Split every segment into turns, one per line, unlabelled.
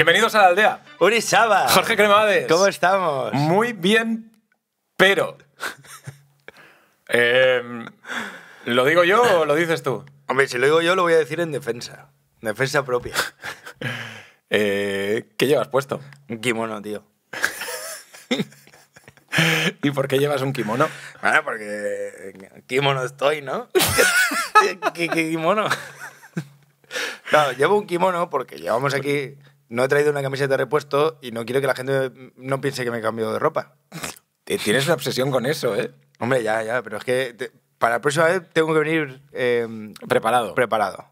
Bienvenidos a la aldea. Uri Saba. Jorge Cremades.
¿Cómo estamos? Muy bien,
pero. Em, ¿Lo digo
yo o lo dices tú? Hombre, si lo digo yo, lo voy a decir en defensa. Defensa propia.
Eh, ¿Qué llevas puesto?
Un kimono, tío. ¿Y por qué llevas un kimono? Bueno, porque kimono estoy, ¿no? ¿Qué, kimono? No, llevo un kimono porque llevamos aquí no he traído una camiseta de repuesto y no quiero que la gente no piense que me he cambiado de ropa. Tienes una obsesión con eso, ¿eh? Hombre, ya, ya, pero es que para la tengo que venir...
Em, preparado. Preparado.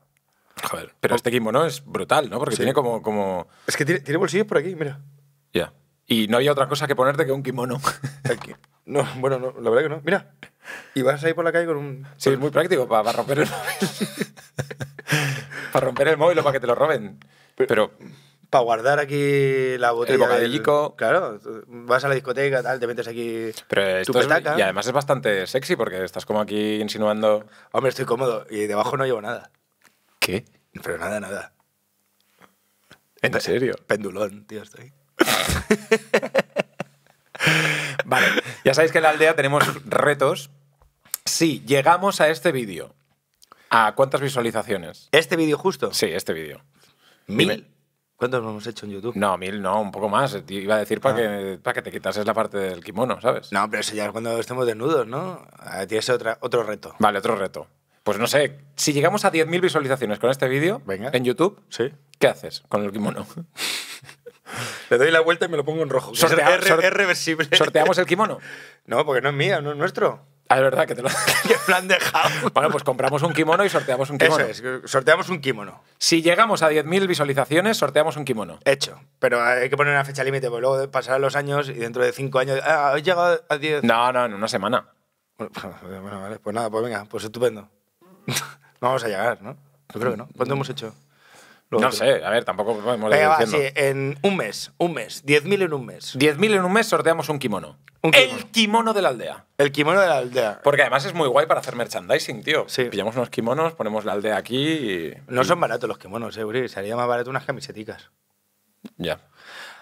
Joder, pero este kimono es brutal, ¿no? Porque tiene como, como... Es que tiene, bolsillos por aquí, mira. Ya. Y no había otra cosa que ponerte que un kimono. No, bueno, no, la verdad que no. Mira. Y vas a ir por la calle con un... Sí, es muy práctico para, romper el móvil. para romper el móvil o para que te lo roben. pero
para guardar aquí la botella. El bocadillico. claro, vas a la discoteca, tal, te metes aquí Pero esto tu petaca. y además
es bastante sexy porque estás como aquí insinuando. Hombre, estoy cómodo y debajo no llevo nada. ¿Qué? Pero nada, nada. ¿En serio? Pendulón, tío, estoy. vale, ya sabéis que en la aldea tenemos retos. Si llegamos a este vídeo, ¿a cuántas visualizaciones? ¿Este vídeo justo? Sí, este vídeo. ¿Mil? ¿Cuántos hemos hecho en YouTube? No, mil no, un poco más. Eh, iba a decir para, ah. que, para que te quitases la parte del kimono, ¿sabes? No, pero eso ya es cuando estemos desnudos, ¿no? Tienes otra, otro reto. Vale, otro reto. Pues no sé, si llegamos a 10.000 visualizaciones con este vídeo en YouTube, ¿qué haces con el kimono?
Le doy la vuelta y me lo pongo en rojo. reversible. ¿Sorteamos el
kimono? No, porque no es mío, no es nuestro. Ah, es verdad que te lo, que Bueno, pues compramos un kimono y sorteamos un kimono.
sorteamos un kimono.
Si llegamos a 10.000 visualizaciones, sorteamos un kimono. Hecho.
Pero hay que poner una fecha límite, porque luego pasarán los años y dentro de 5 años. Ah,
llegado a 10? No, no, en una semana. vale. Pues nada, pues venga, pues estupendo.
vamos a llegar,
¿no? Yo creo que no. ¿Cuánto hemos hecho? no sé, a ver, tampoco podemos Venga, sí, en un mes, un mes, 10.000 en un mes. 10.000 en un mes sorteamos un kimono. El kimono de la aldea. El kimono de la aldea. Porque además es muy guay para hacer merchandising, tío. Sí. Pillamos unos kimonos, ponemos la aldea aquí y... No son baratos los kimonos, eh, Uri. Sería más barato unas camiseticas.
Ya.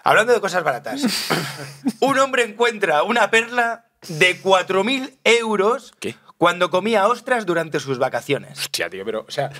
Hablando de cosas baratas. un hombre encuentra una perla de 4.000 euros cuando comía ostras durante sus
vacaciones. Hostia, tío, pero, o sea,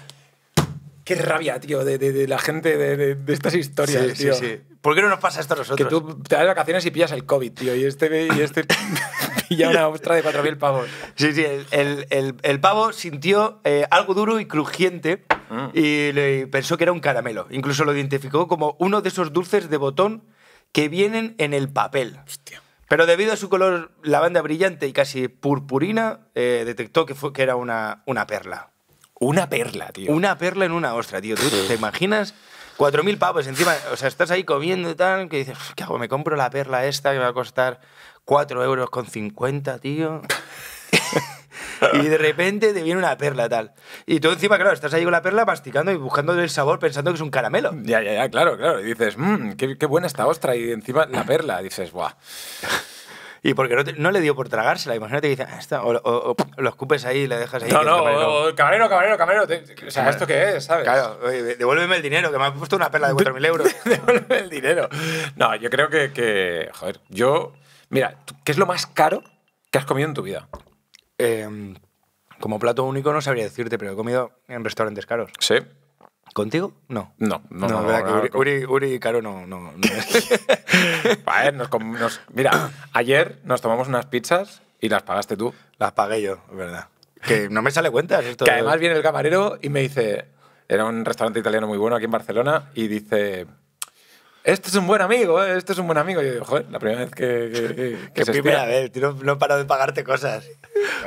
Qué rabia, tío, de, la gente de, estas historias, sí, tío. Sí, ¿Por qué no nos pasa esto a nosotros? Que tú te das vacaciones y pillas el COVID, tío, y este, y este
pilla una ostra de 4.000 pavos. Sí, sí, el, pavo sintió eh, algo duro y crujiente mm. y, pensó que era un caramelo. Incluso lo identificó como uno de esos dulces de botón que vienen en el papel. Hostia. Pero debido a su color lavanda brillante y casi purpurina, eh, detectó que, fue, que era una, una perla. Una perla, tío. Una perla en una ostra, tío. ¿Tú te imaginas? 4.000 pavos encima, o sea, estás ahí comiendo y tal, que dices, ¿qué hago? Me compro la perla esta que va a costar cuatro euros con 50, tío. y de repente te viene una perla tal. Y tú encima, claro, estás ahí con la perla masticando y buscando el sabor pensando que es un caramelo. Ya, ya, ya, claro, claro. Y dices, mmm, qué, buena esta ostra. Y encima la perla. Dices, guau y porque no, no le dio por tragársela. Imagínate que dice, ah, está, o, lo escupes ahí y le dejas ahí. No, no, camarero, camarero, camarero. sabes ¿esto qué es? ¿Sabes? Claro, devuélveme el dinero, que me ha puesto una perla de 4.000
euros. devuélveme el dinero. No, yo creo que, Joder, yo. Mira, ¿qué es lo más caro que has comido en tu vida? Em, como plato único no sabría
decirte, pero he comido en restaurantes caros. Sí. ¿Contigo?
No. No, no, no. verdad Uri, Uri, Caro no. no, nos, mira, ayer nos tomamos unas pizzas y las pagaste tú. Las pagué yo, verdad. Que no me sale cuenta. Que además viene el camarero y me dice. Era un restaurante italiano muy bueno aquí en Barcelona y dice este es un buen amigo, ¿eh? este es un buen amigo. yo digo, joder, la primera vez que... que, primera
vez, no, he parado de pagarte cosas.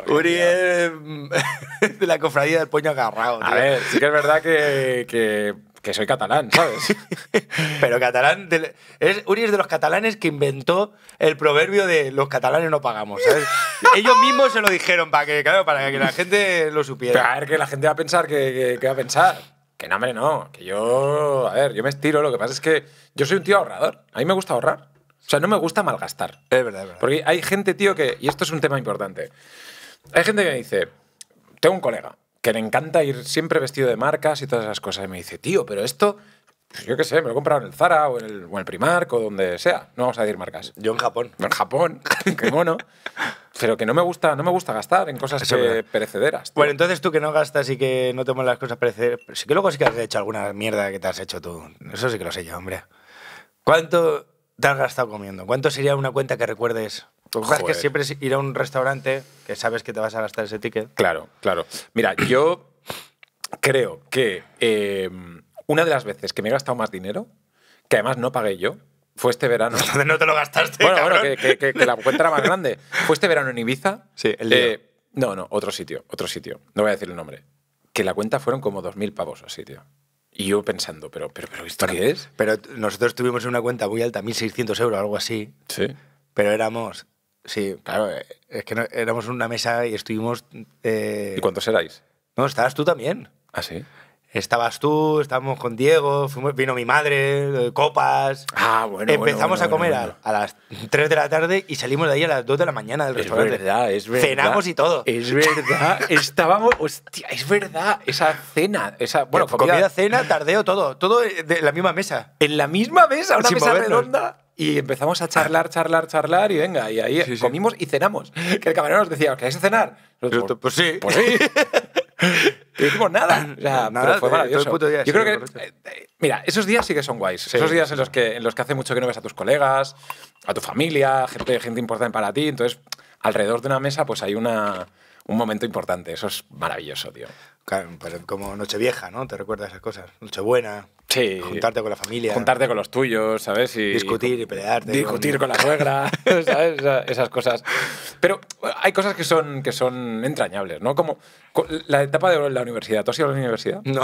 Uri es mm, de la cofradía del puño agarrado. A ver,
sí que es verdad que que soy catalán, ¿sabes?
Pero catalán. es, Uri es de los catalanes que inventó el proverbio de los catalanes
no pagamos, ¿sabes? Ellos mismos se lo dijeron para que, claro, para que la gente lo supiera. a ver, que la gente va a pensar que va a pensar. Que no, hombre, no. Que yo, a ver, yo me estiro. Lo que pasa es que yo soy un tío ahorrador. A mí me gusta ahorrar. O sea, no me gusta malgastar. Es verdad, Porque hay gente, tío, que. Y esto es un tema importante. Hay gente que me dice. Tengo un colega que le encanta ir siempre vestido de marcas y todas esas cosas. Y me dice, tío, pero esto. Pues yo qué sé, me lo he comprado en el Zara o en el, o en Primark o donde sea. No vamos a decir marcas. Yo en Japón. En Japón, qué mono pero que no me gusta, no me gusta gastar en cosas perecederas. Bueno, entonces tú que no
gastas y que no te las cosas perecederas, sí que luego sí que has hecho alguna mierda que te has hecho tú. Eso sí que lo sé yo, hombre. ¿Cuánto te has gastado comiendo? ¿Cuánto sería una cuenta que recuerdes? O que que siempre ir a un restaurante que sabes que te vas a gastar ese ticket.
Claro, claro. Mira, yo creo que eh, una de las veces que me he gastado más dinero, que además no pagué yo, fue este verano. no te lo gastaste. Bueno, bueno, que, la cuenta era más grande. Fue este verano en Ibiza. Sí, el eh, no, no, otro sitio, otro sitio. No voy a decir el nombre. Que la cuenta fueron como 2.000 pavos así, tío. Y yo pensando, pero, pero, pero ¿esto qué es? Pero nosotros tuvimos una cuenta muy alta, 1.600 euros, algo así. Sí. Pero éramos,
sí, claro, es que éramos una mesa y estuvimos... Eh, ¿Y cuántos erais? No, estabas tú también. Ah, sí. Estabas tú, estábamos con Diego, vino mi madre, eh, copas. Ah, bueno. Empezamos a comer a, las 3 de la tarde y salimos de ahí a las 2 de la mañana del
restaurante. Es verdad, es verdad. Cenamos y todo. Es verdad, estábamos. Hostia, es verdad, esa cena. Esa, bueno, comida, cena, tardeo, todo. Todo en la misma mesa. En la misma mesa, una mesa redonda. Y empezamos a charlar, charlar, charlar y venga, y ahí comimos y cenamos. Que el camarero nos decía, ¿os ¿queréis cenar? pues, sí. Pues sí. No nada. pero fue eh, maravilloso. Yo creo que, eh, mira, esos días sí que son guays. esos días en los, que, en los que hace mucho que no ves a tus colegas, a tu familia, gente, gente importante para ti. Entonces, alrededor de una mesa, pues hay un momento importante. Eso es maravilloso, tío como como Nochevieja, ¿no? Te recuerda esas cosas. Nochebuena. Sí. Juntarte con la familia. Juntarte con los tuyos, ¿sabes? Y discutir y pelearte. Discutir con, la suegra, ¿sabes? esas cosas. Pero hay cosas que son, que son entrañables, ¿no? Como la etapa de la universidad. ¿Tú has ido a la universidad? No.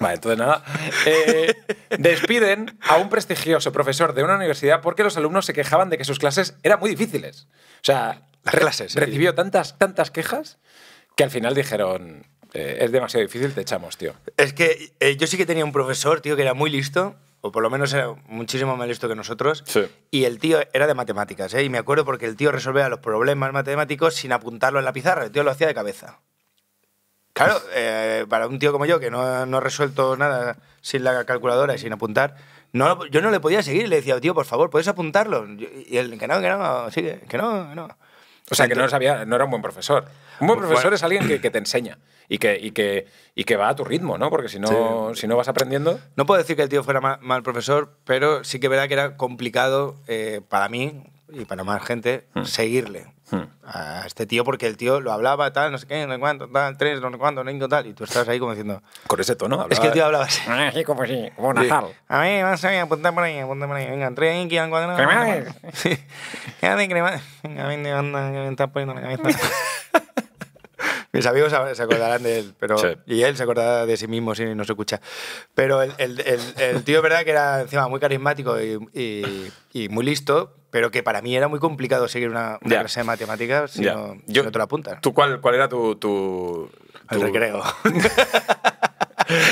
Vale, entonces nada. Eh, despiden a un prestigioso profesor de una universidad porque los alumnos se quejaban de que sus clases eran muy difíciles. O sea, las clases. Recibió tantas, tantas quejas que al final dijeron, eh, es demasiado difícil, te echamos, tío. Es que eh,
yo sí que tenía un profesor, tío, que era muy listo, o por lo menos era muchísimo más listo que nosotros. Y el tío era de matemáticas, eh, Y me acuerdo porque el tío resolvía los problemas matemáticos sin apuntarlo en la pizarra, el tío lo hacía de cabeza. Claro, para un tío como yo, que no, ha resuelto nada sin la calculadora y sin apuntar, no, yo no le podía seguir. Le decía, tío, por favor, ¿puedes apuntarlo? Y él, que no, que no, sigue, que no,
que no. O sea, que no, sabía, no era un buen profesor. Un buen pues profesor es alguien que, te enseña y que, va a tu ritmo, ¿no? Porque si no, si no vas aprendiendo... No puedo decir que el tío fuera mal, profesor,
pero sí que verá que era complicado eh, para mí y para más gente, seguirle a este tío porque el tío lo hablaba tal, no sé qué, no sé cuánto, tal, tres, no sé cuánto, no tal, y tú estás ahí como diciendo... Con ese tono hablaba, Es que el tío hablaba así. como así, como nasal. A ver, van a ver, por ahí, apunta por ahí, venga, tres ahí, que van A ¿Cremades? Sí, quédate cremades. Venga, anda, que me estás poniendo la cabeza. Mis amigos se acordarán de él, pero y él se acordará de sí mismo si se escucha. Pero el, el, el, tío verdad que era encima muy carismático y, muy listo, pero que para mí era muy complicado seguir una, clase de matemáticas si, no, Yo, no te lo
apuntas. ¿Tú cuál, cuál era tu, tu, El recreo.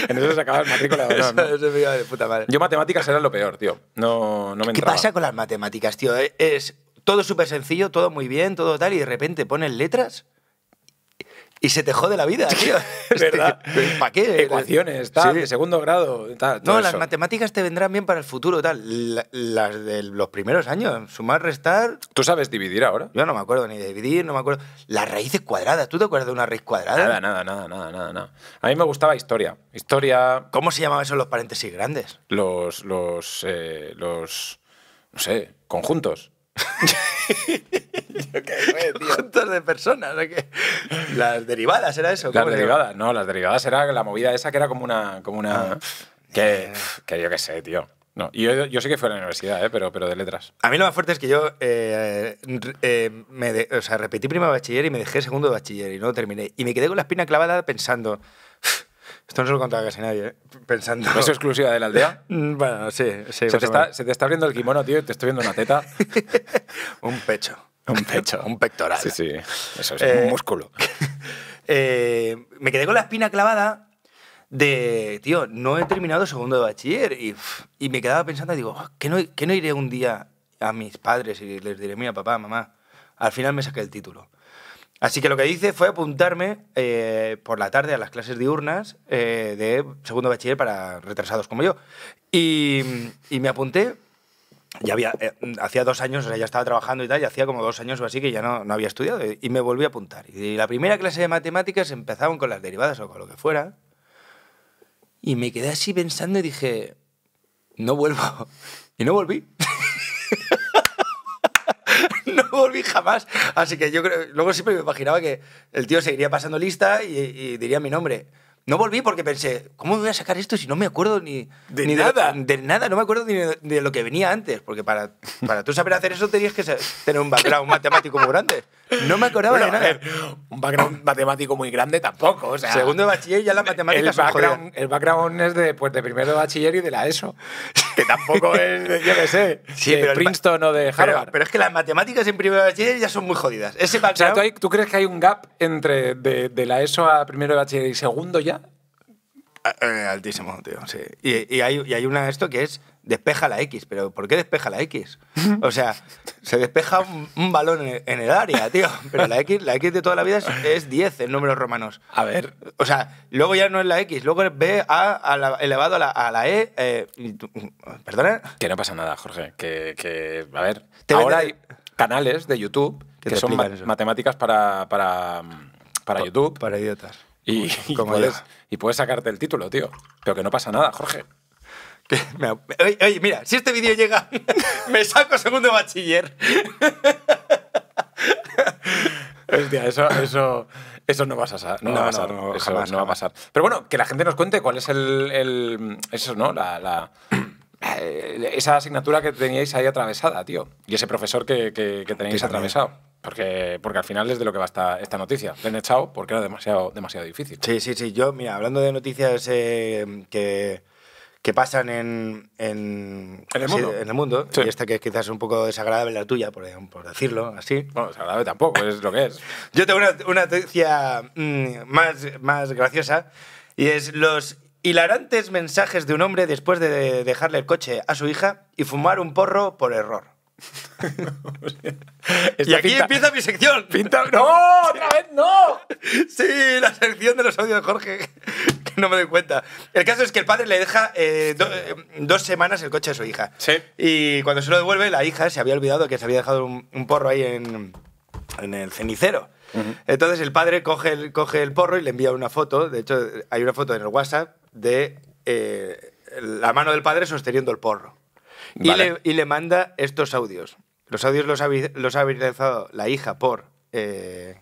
en eso se matrícula el
matrícula. Yo
matemáticas era lo peor, tío. No, no me ¿Qué pasa
con las matemáticas, tío? Es todo súper sencillo, todo muy bien, todo tal, y de repente pones letras y se te jode la vida, tío. ¿Verdad? ¿Para qué? Ecuaciones, tal, segundo
grado, tal. no, las
matemáticas te vendrán bien para el futuro, tal. las de los primeros años, sumar, restar.
¿Tú sabes dividir ahora? Yo
no me acuerdo ni de dividir, no me acuerdo. Las raíces cuadradas, ¿tú te acuerdas de una raíz cuadrada? Nada, nada, nada, nada, nada.
A mí me gustaba historia. Historia. ¿Cómo se llamaban esos los paréntesis grandes? Los. los. Eh, los. no sé, conjuntos.
Yo de personas.
Las derivadas era eso. Las derivadas, no, las derivadas era la movida esa que era como una. Como una ah. que, que yo qué sé, tío. No, y yo, yo sí que fui a la universidad, ¿eh? pero, pero de letras.
A mí lo más fuerte es que yo eh, eh, o sea, repetí primero bachiller y me dejé segundo de bachiller y no terminé. Y me quedé con la espina clavada pensando.
Esto no se lo contaba casi nadie, ¿eh? pensando. es exclusiva de la aldea? Mm, bueno, sí. sí se, te está, se, te está, abriendo el kimono, tío, y te estoy viendo una teta. Un pecho. Un pecho. un pectoral. Sí, sí. Eso es eh, un músculo. Eh, me quedé con la espina
clavada de, tío, no he terminado segundo de bachiller. Y, me quedaba pensando, digo, oh, ¿qué no, no iré un día a mis padres y les diré, mira, papá, mamá, al final me saqué el título? Así que lo que hice fue apuntarme eh, por la tarde a las clases diurnas de segundo bachiller para retrasados como yo. Y, y, me apunté ya había, eh, hacía dos años, o sea, ya estaba trabajando y tal, y hacía como dos años o así que ya no, no había estudiado y, me volví a apuntar. Y, la primera clase de matemáticas empezaban con las derivadas o con lo que fuera. Y me quedé así pensando y dije, no vuelvo. Y no volví. no volví jamás. Así que yo creo, luego siempre me imaginaba que el tío seguiría pasando lista y diría mi nombre. No volví porque pensé, ¿cómo voy a sacar esto si no me acuerdo ni de ni nada? De, nada, no me acuerdo ni de, lo que venía antes, porque para, para tú saber hacer eso tenías que tener un background matemático muy grande. No me acordaba de nada. un background matemático muy grande tampoco, Segundo de bachiller ya la matemática el background,
el background es de, pues, de primero de bachiller y de la ESO que
tampoco es, yo qué sé, de Princeton o de Harvard. Pero, es que las matemáticas en primero de bachiller ya son muy jodidas.
O sea, ¿tú, crees que hay un gap entre de, de la ESO a primero de bachiller y segundo ya?
Ah, eh, altísimo, tío, sí.
Y, hay, y, hay, una esto que es
despeja la X, pero ¿por qué despeja la X? O sea, se despeja un, balón en, el área, tío, pero la X, la X de toda la vida es, 10 en números romanos. A ver. O sea, luego ya no es la X, luego es B, A, elevado a la, E. Eh,
Que no pasa nada, Jorge, que, a ver, ahora hay canales de YouTube que son matemáticas para, para, YouTube. Para idiotas. Y, puedes, sacarte el título, tío. Pero que no pasa nada, Jorge. oye,
mira, si este vídeo llega, me saco segundo bachiller.
Hostia, eso, eso, eso no, va a pasar. No, va a pasar. Pero bueno, que la gente nos cuente cuál es el. eso, ¿no? La, eh, esa asignatura que teníais ahí atravesada, tío. Y ese profesor que, tenéis atravesado. Porque, porque al final es de lo que va esta, esta noticia. Le han echado porque era demasiado, demasiado difícil. Sí, sí, sí.
Yo, mira, hablando de noticias eh, que, que pasan en, en, el mundo, y esta que es quizás un poco desagradable la tuya, por, por decirlo así. Bueno, desagradable tampoco, es lo que es. Yo tengo una, noticia mm, más, más graciosa y es los hilarantes mensajes de un hombre después de dejarle el coche a su hija y fumar un porro por error. y aquí empieza mi sección. ¡No! ¡Otra vez no! Sí, la sección de los audios de Jorge. Que no me doy cuenta. El caso es que el padre le deja eh, eh, dos semanas el coche a su hija. Sí. Y cuando se lo devuelve, la hija se había olvidado que se había dejado un, porro ahí en, el cenicero. Entonces el padre coge el, coge el porro y le envía una foto. De hecho, hay una foto en el WhatsApp de eh, la mano del padre sosteniendo el porro. Y, le, manda estos audios. Los audios los ha, los la hija por, eh,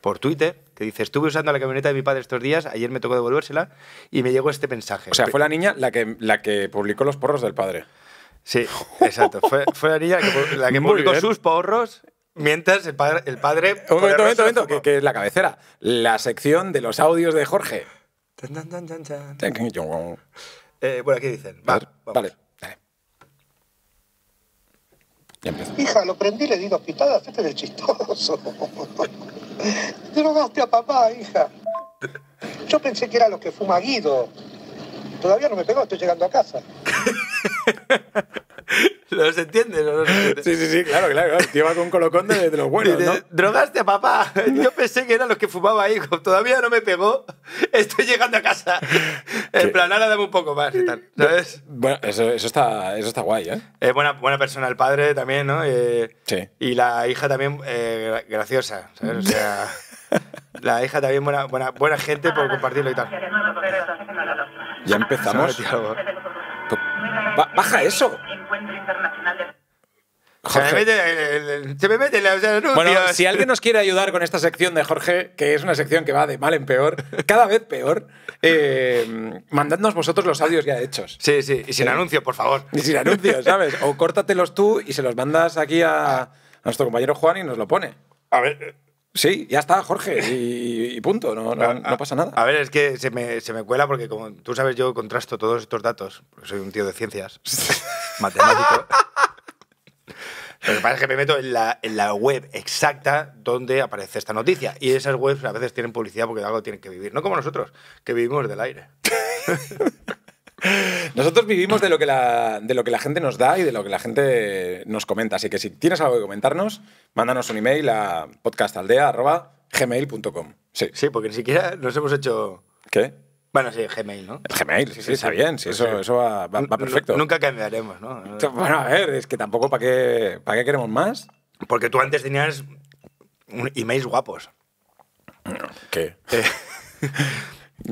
por Twitter, que dice, estuve usando la camioneta de mi padre estos días, ayer me tocó devolvérsela y me llegó este mensaje. O sea, fue la niña la que, la que publicó los porros del padre. Sí, exacto. Fue, la niña la que publicó sus porros Mientras el, padre.
El padre un momento, momento, momento que, es la cabecera. La sección de los audios de Jorge.
bueno, aquí dicen.
Vale, vale.
Hija, lo prendí le di dos pitadas, este es el chistoso. Drogaste a papá, hija. Yo pensé que era lo que fuma Guido. Todavía no me pegó, estoy llegando a casa.
¿Los entiendes Sí, sí, sí, claro, claro. El tío va con colocón de, los buenos,
Drogaste a papá. Yo pensé que eran los que fumaba hijo. Todavía no me pegó. Estoy llegando a casa. En plan, ahora dame un poco más y tal,
Bueno, eso, está, eso está guay, ¿eh?
Es buena, buena persona el padre también, ¿no? Eh, y la hija también eh, graciosa, O sea... La hija también buena, buena, buena gente por compartirlo y tal. Ya empezamos. Baja eso.
Se me mete, me la, bueno, si alguien nos quiere ayudar con esta sección de Jorge, que es una sección que va de mal en peor, cada vez peor, eh, mandadnos vosotros los audios ya hechos.
Sí, sí, y sin eh, anuncio, por favor. Y sin
anuncio, ¿sabes? O córtatelos tú y se los mandas aquí a, nuestro compañero Juan y nos lo pone. A ver. Sí, ya está, Jorge, y, punto, no, pasa nada. A ver, es que se
me, se me, cuela porque, como tú sabes, yo contrasto todos estos datos, porque soy un tío de ciencias, matemático. Lo que pasa es que me meto en la, en la web exacta donde aparece esta noticia. Y esas webs a veces tienen publicidad porque de algo tienen que vivir. No como nosotros, que
vivimos del aire. Nosotros vivimos de lo, que la, de lo que la gente nos da y de lo que la gente nos comenta. Así que si tienes algo que comentarnos, mándanos un email a podcastaldea.gmail.com. Sí. sí, porque ni siquiera nos hemos hecho... ¿Qué?
Bueno, sí, Gmail, ¿no? Gmail, sí, sí, está bien, sí, eso, eso va, va, perfecto. Nunca cambiaremos, ¿no?
Bueno, a ver, es que tampoco, ¿para qué, ¿para qué queremos más? Porque tú antes tenías
emails guapos.
Eh, ¿Qué?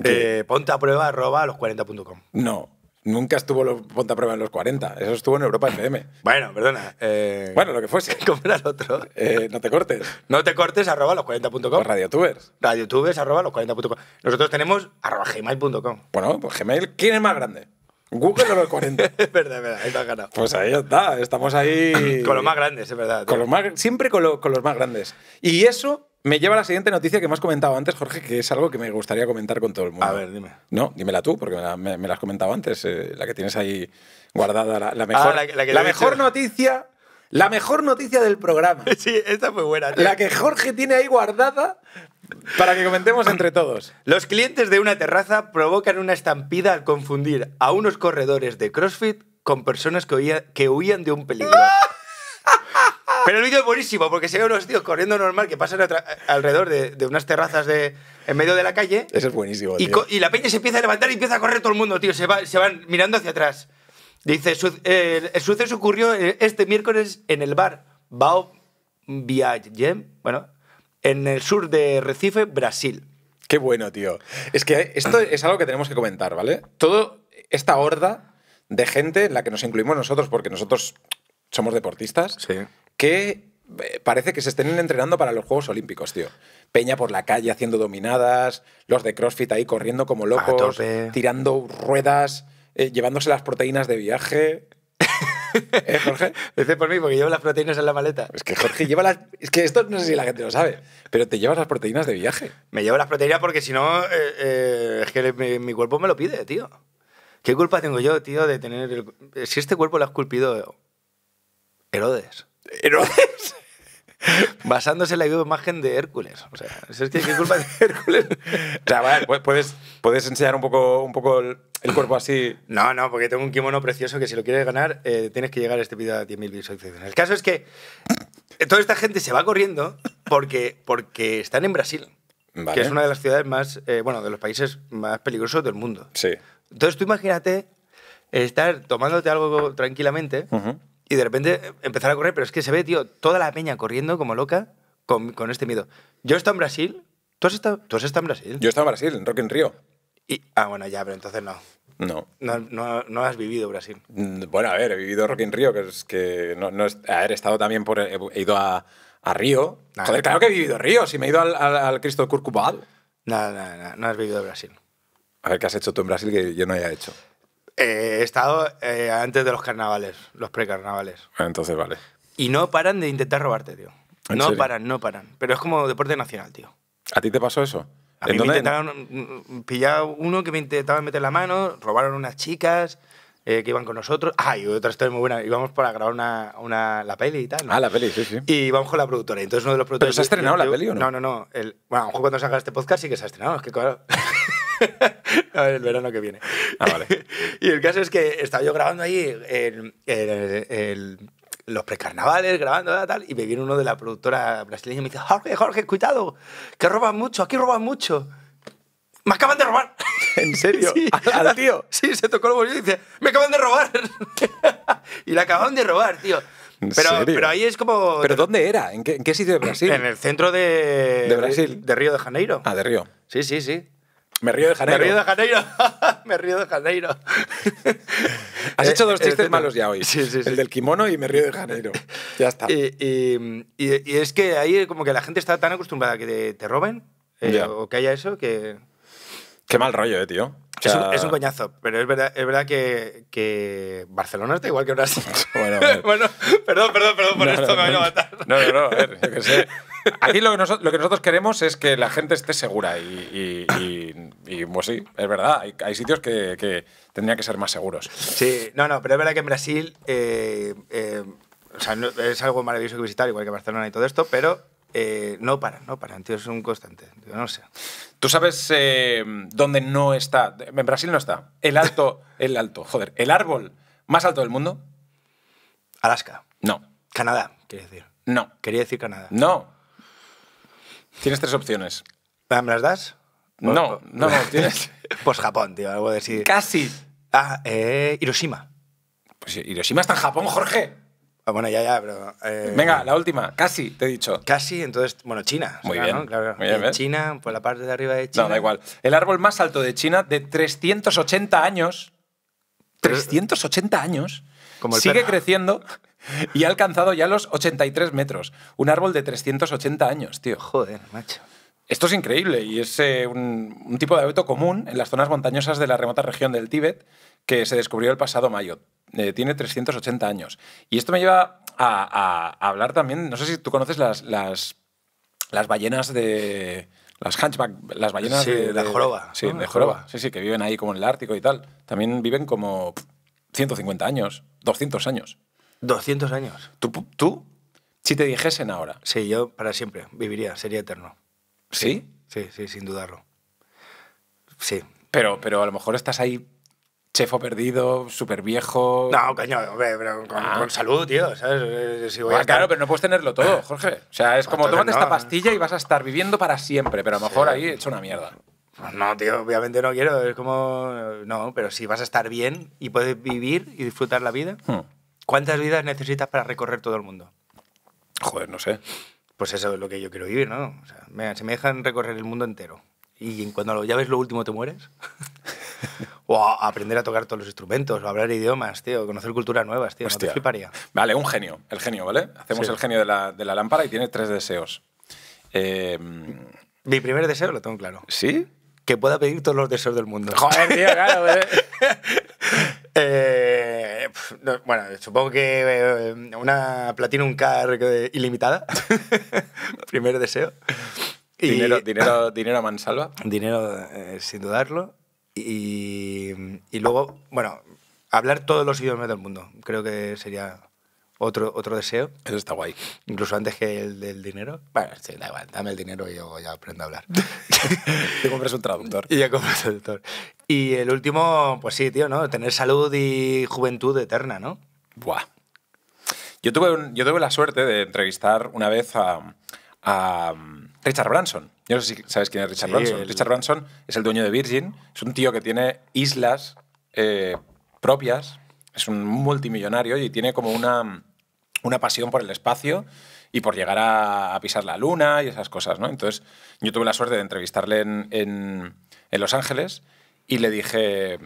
Eh, ponte a prueba arroba los40.com.
No. Nunca estuvo los Ponte prueba en los 40. Eso estuvo en Europa FM.
Bueno, perdona. Eh, bueno, lo que fuese. el otro. Eh, eh, no te cortes. No te cortes, arroba los40.com. Pues radiotubers. Radiotubers, arroba los40.com. Nosotros tenemos arroba
gmail.com. Bueno, pues Gmail, ¿quién es más grande? Google o los 40. es verdad, es verdad, ahí está has ganado. Pues ahí está, estamos ahí. con los más
grandes, es verdad.
Con los más, siempre con, con los más grandes. Y eso me lleva la siguiente noticia que me has comentado antes, Jorge, que es algo que me gustaría comentar con todo el mundo. A ver, dime. No, dímela tú, porque me la, me, has comentado antes, eh, la que tienes ahí guardada, la, ah, mejor, la, mejor noticia. La mejor noticia del programa. Sí, esta fue buena. La que Jorge tiene ahí guardada para que comentemos entre todos. Los clientes de una
terraza provocan una estampida al confundir a unos corredores de CrossFit con personas que, que huían de un peligro. Pero el vídeo es buenísimo porque se ve unos tíos corriendo normal que pasan alrededor de, unas terrazas de, en medio de la calle.
Eso es buenísimo. Y, tío.
y, la peña se empieza a levantar y empieza a correr todo el mundo, tío. Se, se van mirando hacia atrás. Dice: el suceso ocurrió eh, este miércoles en el bar Bao Viagem,
bueno, en el sur de Recife, Brasil. Qué bueno, tío. Es que esto es algo que tenemos que comentar, ¿vale? Todo esta horda de gente, en la que nos incluimos nosotros, porque nosotros somos deportistas, sí que eh, parece que se estén entrenando para los Juegos Olímpicos, tío. Peña por la calle haciendo dominadas, los de CrossFit ahí corriendo como locos, tirando ruedas, eh, llevándose las proteínas de viaje. ¿Eh, Jorge? Dice por mí, porque llevo las proteínas en la maleta. Es que Jorge lleva las. Es que esto no sé si la gente lo sabe, pero te llevas las proteínas de viaje. Me llevo las
proteínas porque si no, es que mi, cuerpo me lo pide, tío. ¿Qué culpa tengo yo, tío, de tener. Si este cuerpo lo has esculpido Herodes. basándose en la imagen de Hércules. O sea, es que qué culpa de Hércules. puedes, puedes enseñar un poco, un poco el, cuerpo así. No, no, porque tengo un kimono precioso que si lo quieres ganar, eh, tienes que llegar a este video a 10.000 visualizaciones. El caso es que toda esta gente se va corriendo porque, porque están en Brasil, que es una de las ciudades más, eh, bueno, de los países más peligrosos del mundo. Sí. Entonces tú imagínate estar tomándote algo tranquilamente. Y de repente eh, empezar a correr, pero es que se ve, tío, toda la peña corriendo como loca con, con este miedo. Yo he estado en Brasil. ¿Tú has estado, ¿Tú has estado en Brasil? Yo he estado en Brasil, en Rock in Rio. Y, ah, bueno, ya, pero entonces no. No. No, no, has vivido Brasil.
Mm, bueno, a ver, he vivido Rock in Rio, que es que no, no he estado también por he, ido a, a Río. Joder, claro que he vivido Río, si me he ido al, al, Cristo Curcubal. No, no, no, no has vivido Brasil. A ver qué has hecho tú en Brasil que yo no haya hecho.
Eh, he estado eh, antes de los carnavales, los precarnavales.
Ah, entonces, vale.
Y no paran de intentar robarte, tío. No paran, no paran. Pero es como deporte nacional, tío.
¿A ti te pasó eso? A mí intentaron
mm, pillar uno que me intentaba meter la mano, robaron unas chicas eh, que iban con nosotros. Ah, y otra historia muy buena. Íbamos para grabar una, una, la peli y tal. Ah, la peli, sí, sí. Y vamos con la productora. Entonces uno de los productores... ¿Pero se ha estrenado la peli o no? No, no, no. bueno, a lo mejor cuando salga este podcast sí que se ha estrenado. Es que claro... el verano que viene. Ah, vale. y el caso es que estaba yo grabando ahí en los precarnavales, grabando tal, y me viene uno de la productora brasileña y me dice, Jorge, Jorge, cuidado, que roban mucho, aquí roban mucho. Me acaban de robar. ¿En serio? Sí, ¿Al tío? Sí, se tocó el bolsillo y dice, me acaban de robar. y la acaban de robar, tío. Pero, pero, ahí es
como. ¿Pero dónde era? ¿En qué, ¿En qué, sitio de Brasil? En el centro
de. ¿De Brasil? De Río de Janeiro. Ah, de Río. Sí, sí, sí. Me río de Janeiro. Me río de Janeiro. me río de Janeiro. Has hecho eh, dos eh, chistes eh, malos ya hoy. Sí,
sí, El del kimono y me río de Janeiro.
Ya está. Y, es que ahí como que la gente está tan acostumbrada a que te, roben o que haya eso que...
Qué mal rollo, eh, tío. es, un, coñazo,
pero es verdad, que, Barcelona está igual que Brasil.
bueno, perdón, perdón, perdón por esto, no, me no, voy a matar. No, no, no, a ver, yo qué sé. Aquí lo que, nosotros queremos es que la gente esté segura y, y, pues sí, es verdad, hay, sitios que, tendrían que ser más seguros. Sí, no, no, pero es verdad que en Brasil
eh, eh, o sea, es algo maravilloso que visitar, igual que Barcelona y todo esto, pero eh,
no paran, no paran, tío, es un constante, no sé. ¿Tú sabes dónde no está? En Brasil no está. El alto, el alto, joder, el árbol más alto del mundo. Alaska. No. Canadá, quería decir. No. Quería decir Canadá. No. Tienes tres opciones. ¿Me las das?
No, pues, no, pues, pues,
no, pues Japón, tío, algo de decir. Casi. Ah, eh, Hiroshima. Pues Hiroshima está en
Japón, Jorge. Ah, bueno, ya, ya, pero. Eh, Venga, la última. Casi, te he dicho. Casi, entonces,
bueno, China. Muy bien, Claro, muy bien, eh, China, por la parte de arriba de China. No, da igual. El árbol más alto de China, de 380 años. 380 años. sigue creciendo y ha alcanzado ya los 83 metros. Un árbol de 380 años, tío. Joder, macho. Esto es increíble y es eh, un, tipo de abeto común en las zonas montañosas de la remota región del Tíbet que se descubrió el pasado mayo. Eh, tiene 380 años. Y esto me lleva a, hablar también, no sé si tú conoces las, ballenas de... Las hunchback, las ballenas de, joroba. Sí, de joroba. Sí, sí, que viven ahí como en el Ártico y tal. También viven como 150 años, 200 años. 200 años. ¿Tú, ¿Tú? Si te dijesen ahora. Sí, yo para siempre viviría, sería eterno. ¿Sí? Sí, sí, sin dudarlo. Sí. Pero, pero a lo mejor estás ahí chefo perdido, súper viejo. No,
coño, hombre, pero
con, ah. salud, tío, ¿sabes? Eh, eh, ah, claro, pero no puedes tenerlo todo, ah. Jorge. O sea, es como tómate esta pastilla y vas a estar viviendo para siempre, pero a lo mejor ahí hecho una mierda. No, tío, obviamente no quiero.
Es como. No, pero si vas a estar bien y puedes vivir y disfrutar la vida. Hmm. ¿Cuántas vidas necesitas para recorrer todo el mundo? Joder, no sé. Pues eso es lo que yo quiero vivir, ¿no? O sea, me, se me dejan recorrer el mundo entero. Y cuando ya ves lo último te mueres.
o aprender a tocar todos los instrumentos, o hablar idiomas, tío, conocer culturas nuevas, tío. No te fliparía. Vale, un genio, el genio, ¿vale? Hacemos el genio de la, de la, lámpara y tiene tres deseos. Em, Mi primer deseo lo tengo claro.
¿Sí? Que pueda pedir todos los deseos del mundo. Joder, tío, claro, Eh, bueno, supongo que eh, una Platinum Car ilimitada. Primer
deseo. Dinero, dinero, dinero a mansalva.
Dinero, eh, sin dudarlo. Y, y luego, bueno, hablar todos los idiomas del mundo. Creo que sería otro, otro deseo. Eso está guay. Incluso antes que el del dinero. Bueno, sí, da igual. Dame el dinero y yo ya aprendo a hablar. Te compras un traductor. Y ya compras traductor. Y el último, pues sí, tío, ¿no? Tener salud y juventud eterna, ¿no?
Buah. Yo tuve, yo tuve la suerte de entrevistar una vez a, a um, Richard Branson. Yo no sé si sabes quién es Richard Branson. Richard Branson es el dueño de Virgin. Es un tío que tiene islas eh, propias. Es un multimillonario y tiene como una una pasión por el espacio y por llegar a, pisar la luna y esas cosas, ¿no? Entonces, yo tuve la suerte de entrevistarle en, Los Ángeles y le dije,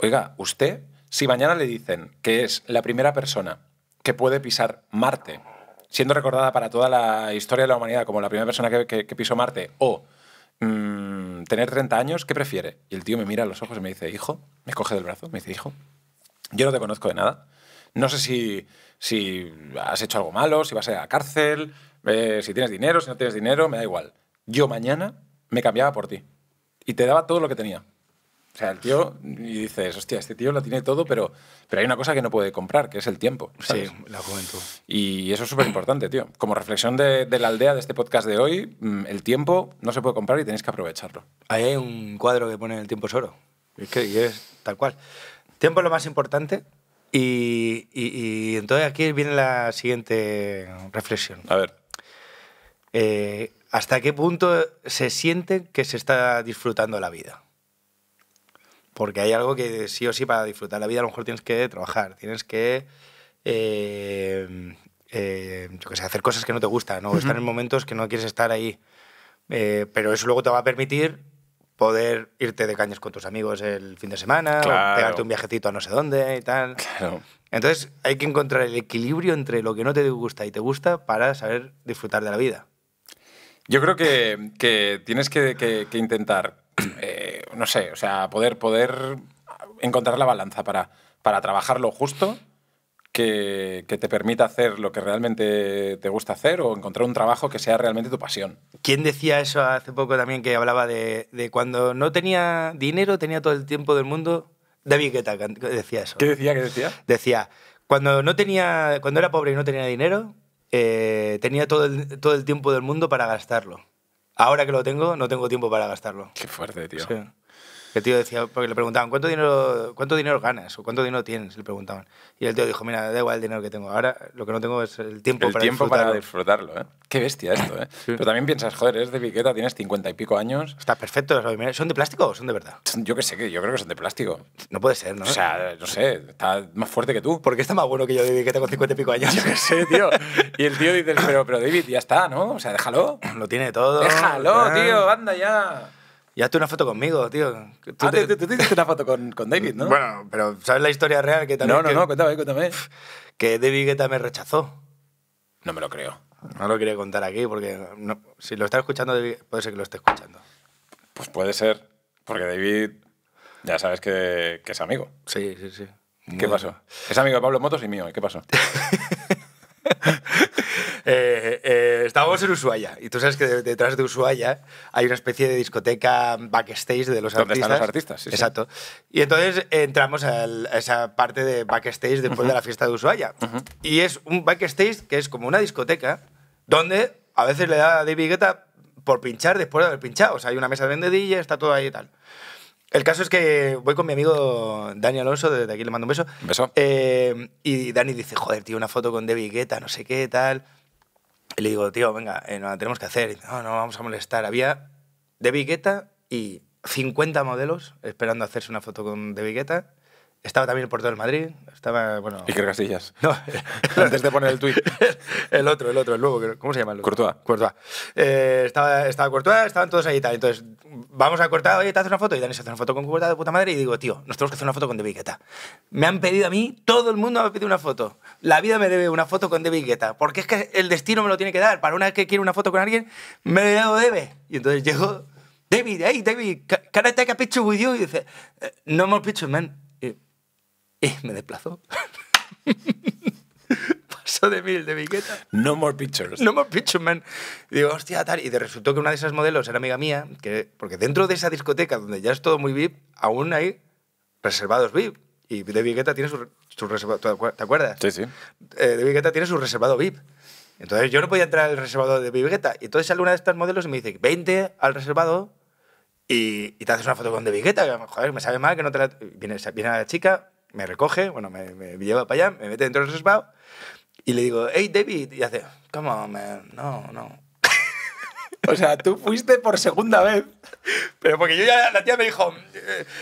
oiga, usted, si mañana le dicen que es la primera persona que puede pisar Marte, siendo recordada para toda la historia de la humanidad como la primera persona que, que, pisó Marte, o mm, tener 30 años, ¿qué prefiere? Y el tío me mira a los ojos y me dice, hijo, me coge del brazo, me dice, hijo, yo no te conozco de nada, no sé si, has hecho algo malo, si vas a la cárcel, eh, si tienes dinero, si no tienes dinero, me da igual. Yo mañana me cambiaba por ti y te daba todo lo que tenía. O sea, el tío, y dices, hostia, este tío lo tiene todo, pero, pero hay una cosa que no puede comprar, que es el tiempo. Sí, la juventud. Y eso es súper importante, tío. Como reflexión de, la aldea de este podcast de hoy, mm, el tiempo no se puede comprar y tenéis que aprovecharlo. Ahí hay un cuadro que pone el
tiempo es oro. Es que y es tal cual. Tiempo es lo más importante, y, entonces aquí viene la siguiente reflexión. A ver. Eh, ¿Hasta qué punto se siente que se está disfrutando la vida? Porque hay algo que sí o sí para disfrutar la vida a lo mejor tienes que trabajar, tienes que, eh, eh, hacer cosas que no te gustan, ¿no? estar en momentos que no quieres estar ahí. pero eso luego te va a permitir poder irte de cañas con tus amigos el fin de semana, o pegarte un viajecito a no sé dónde y tal. Entonces hay que encontrar el equilibrio entre lo que no te gusta y te gusta para saber disfrutar de la vida.
Yo creo que, tienes que, intentar, eh, no sé, o sea, poder, poder encontrar la balanza para, para trabajar lo justo que, te permita hacer lo que realmente te gusta hacer o encontrar un trabajo que sea realmente tu pasión.
¿Quién decía eso hace poco también que hablaba de, cuando no tenía dinero, tenía todo el tiempo del mundo? David Guetta decía eso. ¿Qué decía? decía? Decía, cuando, no tenía, cuando era pobre y no tenía dinero, eh, tenía todo el, todo el tiempo del mundo para gastarlo. Ahora que lo tengo, no tengo tiempo para gastarlo. Qué fuerte, tío. Sí el tío decía, porque le preguntaban, ¿cuánto dinero, ¿cuánto dinero ganas o cuánto dinero tienes? Le preguntaban. Y el tío dijo, mira, da igual el dinero que tengo. Ahora lo que no tengo es el tiempo el para tiempo
disfrutarlo. para ¿eh? Qué bestia esto, ¿eh? Pero también piensas, joder, es de piqueta, tienes cincuenta y pico años. Está perfecto. ¿Son de plástico o son de verdad? Yo que sé, yo creo que son de plástico. No puede ser, ¿no? O sea, no sé, está más fuerte que tú. ¿Por qué está más bueno que yo de piqueta con cincuenta y pico años? Yo qué sé, tío. Y el tío dice, pero, pero David, ya está, ¿no? O sea,
déjalo. Lo tiene todo. Déjalo, tío,
anda ya.
Ya tuve una foto conmigo, tío. Tú, ah, te... tú, una foto con, con, David, ¿no? Bueno, pero ¿sabes la historia real que también? No, no, que, no, cuéntame, cuéntame. Que David Guetta me rechazó. No me lo creo. No lo quería contar aquí porque
si lo está escuchando, puede ser que lo esté escuchando. Pues puede ser, porque David ya sabes que, es amigo. Sí, sí, sí. ¿Qué pasó? Es amigo de Pablo Motos y mío. qué pasó? Eh, eh, estábamos en Ushuaia
y tú sabes que detrás de Ushuaia hay una especie de discoteca backstage de los artistas. Exacto. Y entonces entramos a esa parte de backstage después de la fiesta de Ushuaia. Y es un backstage que es como una discoteca donde a veces le da a David Guetta por pinchar después de haber pinchado. O sea, hay una mesa de vendedilla, está todo ahí y tal. El caso es que voy con mi amigo Dani Alonso, desde aquí le mando un beso. Un beso. Eh, y Dani dice, joder, tío, una foto con David Guetta, no sé qué, tal. Y le digo, tío, venga, eh, tenemos que hacer. no, ah, no vamos a molestar. Había de Guetta y 50 modelos esperando hacerse una foto con de Guetta estaba también el todo del Madrid, estaba, bueno... Iker
Casillas. No,
antes de poner el tuit. el otro, el otro, el nuevo, ¿cómo se llama? El otro? Courtois. Courtois. Eh, estaba, estaba Courtois, estaban todos ahí y tal. Entonces, vamos a Courtois, oye, te haces una foto. Y Dani se hace una foto con Courtois de puta madre y digo, tío, nos tenemos que hacer una foto con David Guetta. Me han pedido a mí, todo el mundo me ha pedido una foto. La vida me debe una foto con David Guetta, porque es que el destino me lo tiene que dar. Para una vez que quiero una foto con alguien, me lo debe. Y entonces llego... David, hey, David, can I take a picture with you? Y dice, eh, no hemos pictures, man.
me desplazó.
Pasó de mil de Bigueta
No more pictures. No
more pictures, man. digo, hostia, tal. Y resultó que una de esas modelos era amiga mía, que, porque dentro de esa discoteca donde ya es todo muy VIP, aún hay reservados VIP. Y de Bigueta tiene su, su reservado. ¿Te acuerdas? Sí, sí. Eh, de Bigueta tiene su reservado VIP. Entonces yo no podía entrar al reservado de Bigueta Y entonces sale una de estas modelos y me dice, 20 al reservado y, te haces una foto con de Vigueta. Joder, me sabe mal que no te la. Viene, viene la chica, me recoge, bueno, me, lleva para allá, me mete dentro del spa, y le digo, hey David, y hace, come on, man, no, no. o sea, tú fuiste por segunda vez. Pero porque yo ya, la tía me dijo,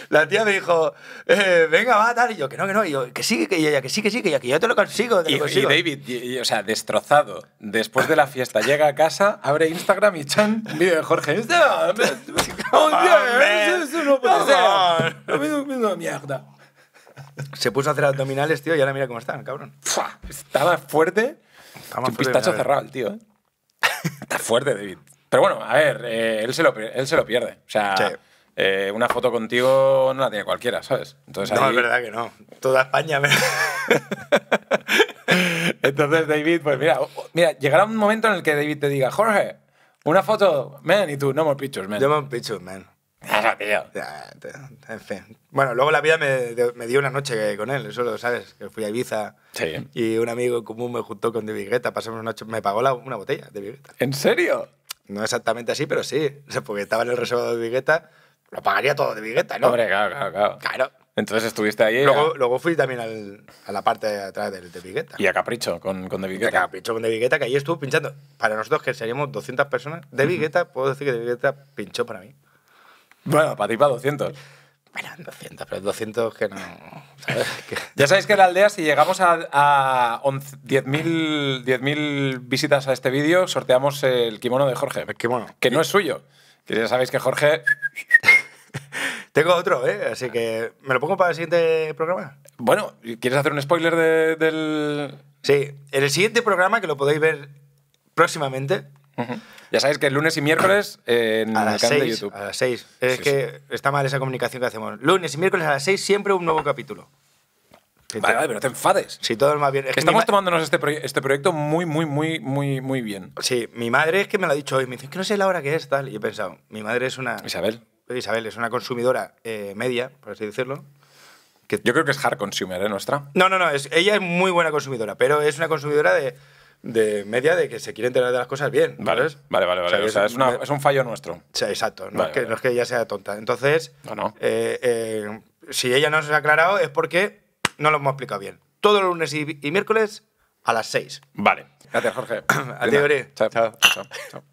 la tía me dijo, eh, venga, va, dale! Y yo, que no, que no. Y yo, que sí, que, ya que sí, que sí, que, ya, que yo te lo
consigo. y, lo David, o sea, destrozado, después de la fiesta, llega a casa, abre Instagram y chan, mire vídeo de Jorge. ¡Oh, Dios! no mierda.
Se puso a hacer abdominales, tío, y ahora mira cómo están, cabrón.
Estaba fuerte. Estaba un pistacho cerrado, el tío. ¿eh? Está fuerte, David. Pero bueno, a ver, eh, él, se lo, él se lo pierde. O sea, eh, una foto contigo no la tiene cualquiera, ¿sabes? Entonces, No, es verdad que no. Toda España. Entonces, David, pues mira, mira, llegará un momento en el que David te diga, Jorge, una foto, man, y tú, no more pictures, man. No more pictures, man.
En fin. Bueno, luego la vida me, dio una noche con él, eso lo sabes, que fui a Ibiza y un amigo común me juntó con De Vigueta, pasamos una noche, me pagó la, una botella de Vigueta. ¿En serio? No exactamente así, pero sí, porque estaba en el reservado de Vigueta, lo pagaría todo de Vigueta, ¿no? Hombre,
claro, claro, claro. Entonces estuviste ahí. Luego,
luego fui también a la parte de atrás de, de Vigueta.
Y a Capricho con, con De Vigueta.
Capricho con De Vigueta, que ahí estuvo pinchando. Para nosotros, que seríamos 200 personas, De Vigueta, puedo decir que De Vigueta pinchó para mí.
Bueno, para ti para 200. Bueno, 200, pero 200 que no... ya sabéis que en la aldea, si llegamos a, 10.000 visitas a este vídeo, sorteamos el kimono de Jorge. El kimono. Que no es suyo. Que ya sabéis que Jorge... Tengo
otro, ¿eh? Así que, ¿me lo pongo para el siguiente programa?
Bueno, ¿quieres hacer un
spoiler del...? Sí, en el siguiente programa, que lo podéis ver próximamente, ya sabéis que el lunes y miércoles en a el canal de YouTube. A las 6. Es que está mal esa comunicación que hacemos. Lunes y miércoles a las 6 siempre un nuevo capítulo. vale, vale, pero te enfades. todo Estamos
tomándonos este, este, proyecto muy, muy, muy, muy, muy bien. Sí, mi madre es que me lo ha dicho
hoy. Me dice, que no sé la hora que es, tal. Y he pensado, mi madre es una. Isabel. Isabel es una consumidora eh, media, por así decirlo.
Que... Yo creo que es hard consumer, ¿eh? Nuestra.
No, no, no. Es... Ella es muy buena consumidora, pero es una consumidora de de media de que se quiere enterar de las cosas bien. Vale, vale, vale. vale. es, un fallo nuestro. exacto. No, es que, ella sea tonta. Entonces, eh, eh, si ella no se ha aclarado es porque no lo hemos explicado bien. Todos los lunes y, miércoles a las 6. Vale. Gracias, Jorge. Adiós,
Chao. Chao. Chao. Chao.